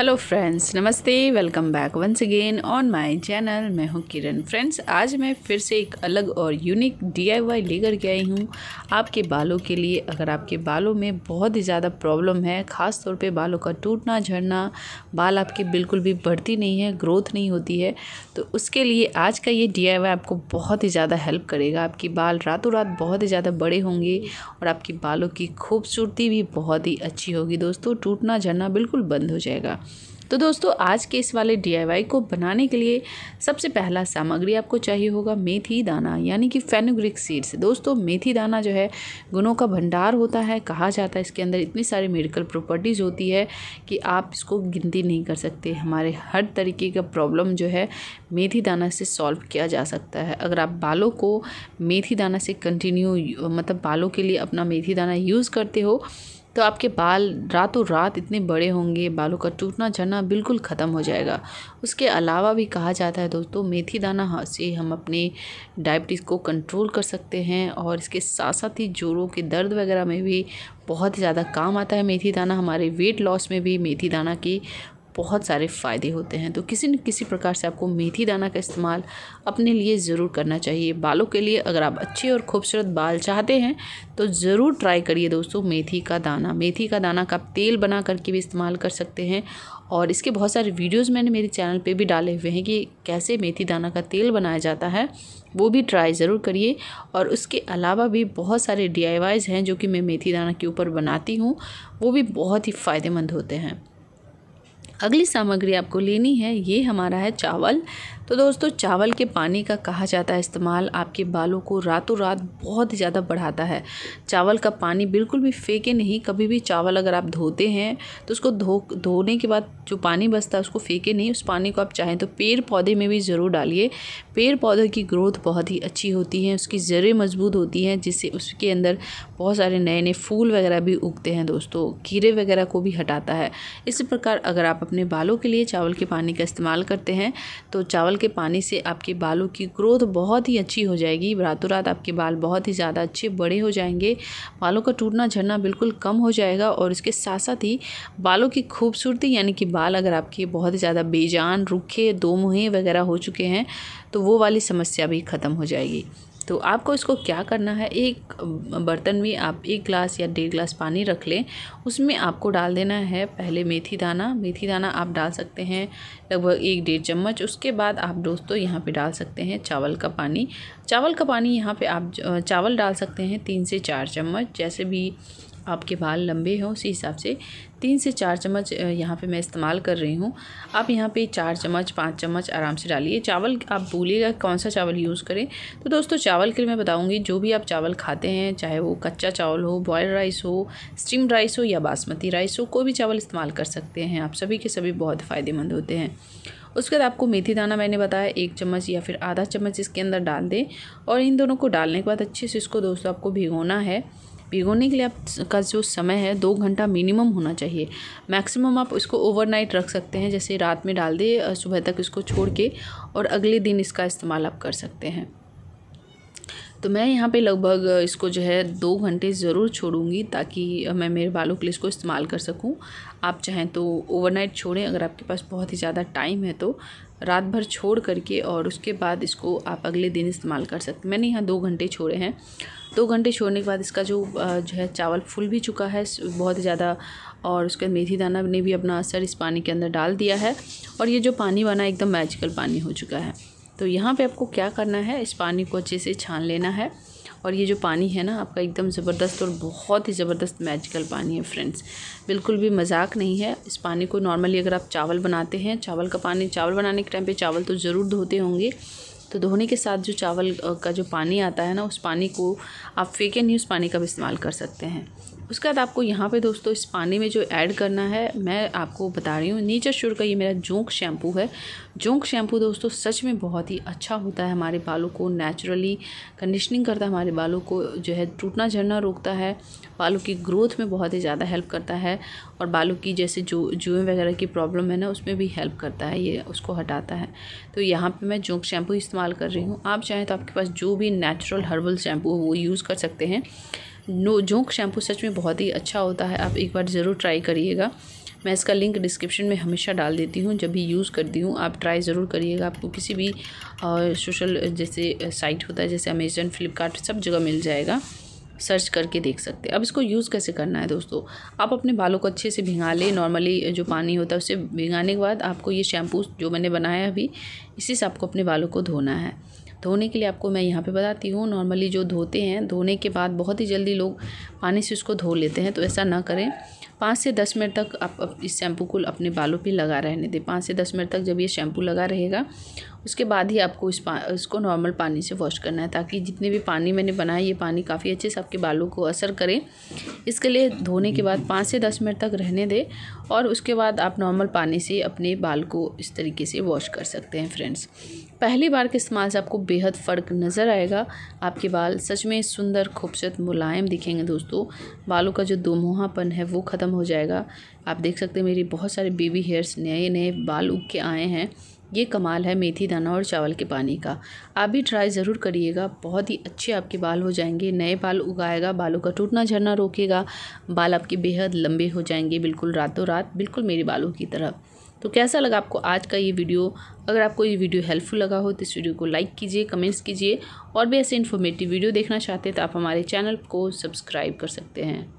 hello friends नमस्ते welcome back once again on my channel मैं हूँ किरण फ्रेंड्स आज मैं फिर से एक अलग और यूनिक डीआईवाई लेकर के आई हूँ आपके बालों के लिए अगर आपके बालों में बहुत ही ज़्यादा प्रॉब्लम है ख़ास तौर पे बालों का टूटना झड़ना बाल आपके बिल्कुल भी बढ़ती नहीं है ग्रोथ नहीं होती है तो उसके लिए आज का ये डी आपको बहुत ही ज़्यादा हेल्प करेगा आपकी बाल रातों रात बहुत ही ज़्यादा बड़े होंगे और आपकी बालों की खूबसूरती भी बहुत ही अच्छी होगी दोस्तों टूटना झड़ना बिल्कुल बंद हो जाएगा तो दोस्तों आज के इस वाले डी को बनाने के लिए सबसे पहला सामग्री आपको चाहिए होगा मेथी दाना यानी कि फेनोग्रिक सीड्स दोस्तों मेथी दाना जो है गुणों का भंडार होता है कहा जाता है इसके अंदर इतनी सारी मेडिकल प्रॉपर्टीज़ होती है कि आप इसको गिनती नहीं कर सकते हमारे हर तरीके का प्रॉब्लम जो है मेथी दाना से सॉल्व किया जा सकता है अगर आप बालों को मेथी दाना से कंटिन्यू मतलब बालों के लिए अपना मेथी दाना यूज़ करते हो तो आपके बाल रातों रात इतने बड़े होंगे बालों का टूटना झड़ना बिल्कुल ख़त्म हो जाएगा उसके अलावा भी कहा जाता है दोस्तों मेथी दाना से हम अपने डायबिटीज़ को कंट्रोल कर सकते हैं और इसके साथ साथ ही जोड़ों के दर्द वगैरह में भी बहुत ज़्यादा काम आता है मेथी दाना हमारे वेट लॉस में भी मेथी दाना की बहुत सारे फ़ायदे होते हैं तो किसी न किसी प्रकार से आपको मेथी दाना का इस्तेमाल अपने लिए ज़रूर करना चाहिए बालों के लिए अगर आप अच्छे और खूबसूरत बाल चाहते हैं तो ज़रूर ट्राई करिए दोस्तों मेथी का दाना मेथी का दाना का आप तेल बना करके भी इस्तेमाल कर सकते हैं और इसके बहुत सारे वीडियोज़ मैंने मेरे चैनल पर भी डाले हुए हैं कि कैसे मेथी दाना का तेल बनाया जाता है वो भी ट्राई ज़रूर करिए और उसके अलावा भी बहुत सारे डी हैं जो कि मैं मेथी दाना के ऊपर बनाती हूँ वो भी बहुत ही फ़ायदेमंद होते हैं अगली सामग्री आपको लेनी है ये हमारा है चावल तो दोस्तों चावल के पानी का कहा जाता है इस्तेमाल आपके बालों को रातों रात बहुत ज़्यादा बढ़ाता है चावल का पानी बिल्कुल भी फेंके नहीं कभी भी चावल अगर आप धोते हैं तो उसको धो धोने के बाद जो पानी बचता है उसको फेंके नहीं उस पानी को आप चाहें तो पेड़ पौधे में भी ज़रूर डालिए पेड़ पौधे की ग्रोथ बहुत ही अच्छी होती है उसकी ज़रें मजबूत होती हैं जिससे उसके अंदर बहुत सारे नए नए फूल वगैरह भी उगते हैं दोस्तों कीड़े वगैरह को भी हटाता है इसी प्रकार अगर आप अपने बालों के लिए चावल के पानी का इस्तेमाल करते हैं तो चावल के पानी से आपके बालों की ग्रोथ बहुत ही अच्छी हो जाएगी रातों रात आपके बाल बहुत ही ज़्यादा अच्छे बड़े हो जाएंगे बालों का टूटना झड़ना बिल्कुल कम हो जाएगा और इसके साथ साथ ही बालों की खूबसूरती यानी कि बाल अगर आपके बहुत ही ज़्यादा बेजान रूखे दो मुहे वगैरह हो चुके हैं तो वो वाली समस्या भी ख़त्म हो जाएगी तो आपको इसको क्या करना है एक बर्तन में आप एक ग्लास या डेढ़ ग्लास पानी रख लें उसमें आपको डाल देना है पहले मेथी दाना मेथी दाना आप डाल सकते हैं लगभग एक डेढ़ चम्मच उसके बाद आप दोस्तों यहाँ पे डाल सकते हैं चावल का पानी चावल का पानी यहाँ पे आप चावल डाल सकते हैं तीन से चार चम्मच जैसे भी आपके बाल लंबे हों उसी हिसाब से तीन से चार चम्मच यहाँ पे मैं इस्तेमाल कर रही हूँ आप यहाँ पे चार चम्मच पाँच चम्मच आराम से डालिए चावल आप भूलिएगा कौन सा चावल यूज़ करें तो दोस्तों चावल के लिए मैं बताऊँगी जो भी आप चावल खाते हैं चाहे वो कच्चा चावल हो बॉयल राइस हो स्टीम राइस हो या बासमती राइस हो कोई भी चावल इस्तेमाल कर सकते हैं आप सभी के सभी बहुत फ़ायदेमंद होते हैं उसके बाद आपको मेथी दाना मैंने बताया एक चम्मच या फिर आधा चम्मच इसके अंदर डाल दें और इन दोनों को डालने के बाद अच्छे से इसको दोस्तों आपको भिगोना है भिगोने के लिए आप का जो समय है दो घंटा मिनिमम होना चाहिए मैक्सिमम आप इसको ओवरनाइट रख सकते हैं जैसे रात में डाल दे सुबह तक इसको छोड़ के और अगले दिन इसका इस्तेमाल आप कर सकते हैं तो मैं यहाँ पे लगभग इसको जो है दो घंटे ज़रूर छोड़ूंगी ताकि मैं मेरे बालों के लिए इसको इस्तेमाल कर सकूँ आप चाहें तो ओवरनाइट छोड़ें अगर आपके पास बहुत ही ज़्यादा टाइम है तो रात भर छोड़ करके और उसके बाद इसको आप अगले दिन इस्तेमाल कर सकते मैंने यहाँ दो घंटे छोड़े हैं दो घंटे छोड़ने के बाद इसका जो जो है चावल फुल भी चुका है बहुत ज़्यादा और उसके बाद मेथी दाना ने भी अपना असर इस पानी के अंदर डाल दिया है और ये जो पानी बना एकदम मैजिकल पानी हो चुका है तो यहाँ पे आपको क्या करना है इस पानी को अच्छे से छान लेना है और ये जो पानी है ना आपका एकदम ज़बरदस्त और बहुत ही ज़बरदस्त मैजिकल पानी है फ्रेंड्स बिल्कुल भी मजाक नहीं है इस पानी को नॉर्मली अगर आप चावल बनाते हैं चावल का पानी चावल बनाने के टाइम पे चावल तो ज़रूर धोते होंगे तो धोने के साथ जो चावल का जो पानी आता है ना उस पानी को आप फेंके नहीं उस पानी का भी इस्तेमाल कर सकते हैं उसके बाद आपको यहाँ पे दोस्तों इस पानी में जो ऐड करना है मैं आपको बता रही हूँ नेचर श्योर का ये मेरा जोंक शैम्पू है जोंक शैम्पू दोस्तों सच में बहुत ही अच्छा होता है हमारे बालों को नेचुरली कंडीशनिंग करता है हमारे बालों को जो है टूटना झड़ना रोकता है बालों की ग्रोथ में बहुत ही ज़्यादा हेल्प करता है और बालों की जैसे जो जुएँ वगैरह की प्रॉब्लम है ना उसमें भी हेल्प करता है ये उसको हटाता है तो यहाँ पर मैं जोंक शैम्पू इस्तेमाल कर रही हूँ आप चाहें तो आपके पास जो भी नेचुरल हर्बल शैम्पू हो वो यूज़ कर सकते हैं नो जोंक शैम्पू सच में बहुत ही अच्छा होता है आप एक बार ज़रूर ट्राई करिएगा मैं इसका लिंक डिस्क्रिप्शन में हमेशा डाल देती हूँ जब भी यूज़ करती हूँ आप ट्राई ज़रूर करिएगा आपको किसी भी सोशल जैसे साइट होता है जैसे अमेज़न फ्लिपकार्ट सब जगह मिल जाएगा सर्च करके देख सकते हैं अब इसको यूज़ कैसे करना है दोस्तों आप अपने बालों को अच्छे से भिंगा लें नॉर्मली जो पानी होता है उसे भिंगाने के बाद आपको ये शैम्पू जो मैंने बनाया अभी इसी से आपको अपने बालों को धोना है धोने के लिए आपको मैं यहाँ पे बताती हूँ नॉर्मली जो धोते हैं धोने के बाद बहुत ही जल्दी लोग पानी से उसको धो लेते हैं तो ऐसा ना करें पाँच से दस मिनट तक आप इस शैम्पू को अपने बालों पे लगा रहने दें पाँच से दस मिनट तक जब ये शैम्पू लगा रहेगा उसके बाद ही आपको इस पा इसको नॉर्मल पानी से वॉश करना है ताकि जितने भी पानी मैंने बनाया ये पानी काफ़ी अच्छे से आपके बालों को असर करे इसके लिए धोने के बाद पाँच से दस मिनट तक रहने दें और उसके बाद आप नॉर्मल पानी से अपने बाल को इस तरीके से वॉश कर सकते हैं फ्रेंड्स पहली बार के इस्तेमाल से आपको बेहद फ़र्क नज़र आएगा आपके बाल सच में सुंदर खूबसूरत मुलायम दिखेंगे दोस्तों बालों का जो दोमोहापन है वो ख़त्म हो जाएगा आप देख सकते हैं मेरी बहुत सारे बेबी हेयर्स नए नए बाल उग के आए हैं ये कमाल है मेथी दाना और चावल के पानी का आप भी ट्राई ज़रूर करिएगा बहुत ही अच्छे आपके बाल हो जाएंगे नए बाल उगाएगा बालों का टूटना झड़ना रोकेगा बाल आपके बेहद लंबे हो जाएंगे बिल्कुल रातों रात बिल्कुल मेरे बालों की तरह तो कैसा लगा आपको आज का ये वीडियो अगर आपको ये वीडियो हेल्पफुल लगा हो तो इस वीडियो को लाइक कीजिए कमेंट्स कीजिए और भी ऐसे इन्फॉर्मेटिव वीडियो देखना चाहते हैं तो आप हमारे चैनल को सब्सक्राइब कर सकते हैं